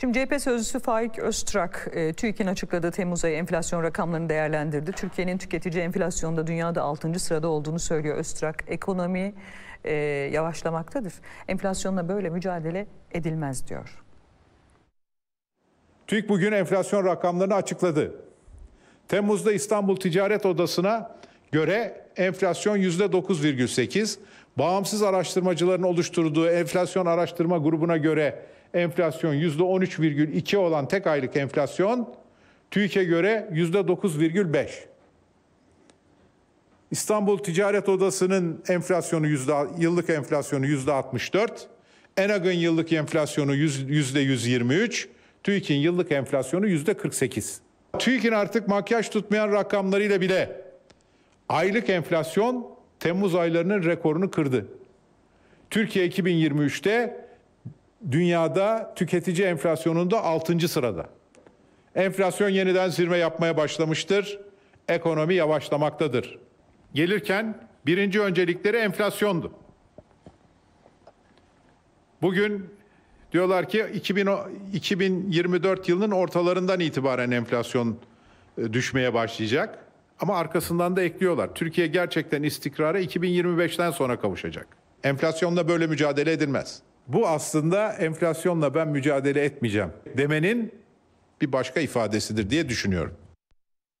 Şimdi CHP sözcüsü Faik Öztrak, e, TÜİK'in açıkladığı Temmuz ayı enflasyon rakamlarını değerlendirdi. Türkiye'nin tüketici enflasyonda dünyada 6. sırada olduğunu söylüyor Öztrak. Ekonomi e, yavaşlamaktadır. Enflasyonla böyle mücadele edilmez diyor. TÜİK bugün enflasyon rakamlarını açıkladı. Temmuz'da İstanbul Ticaret Odası'na göre enflasyon %9,8, Bağımsız araştırmacıların oluşturduğu enflasyon araştırma grubuna göre enflasyon %13,2 olan tek aylık enflasyon TÜİK'e göre %9,5. İstanbul Ticaret Odası'nın enflasyonu yüzde, yıllık enflasyonu yüzde 64. Enag'ın yıllık enflasyonu yüzde 123. TÜİK'in yıllık enflasyonu yüzde 48. TÜİK'in artık makyaj tutmayan rakamlarıyla bile aylık enflasyon Temmuz aylarının rekorunu kırdı. Türkiye 2023'te dünyada tüketici enflasyonunda 6. sırada. Enflasyon yeniden zirve yapmaya başlamıştır. Ekonomi yavaşlamaktadır. Gelirken birinci öncelikleri enflasyondu. Bugün diyorlar ki 2024 yılının ortalarından itibaren enflasyon e, düşmeye başlayacak. Ama arkasından da ekliyorlar. Türkiye gerçekten istikrara 2025'ten sonra kavuşacak. Enflasyonla böyle mücadele edilmez. Bu aslında enflasyonla ben mücadele etmeyeceğim demenin bir başka ifadesidir diye düşünüyorum.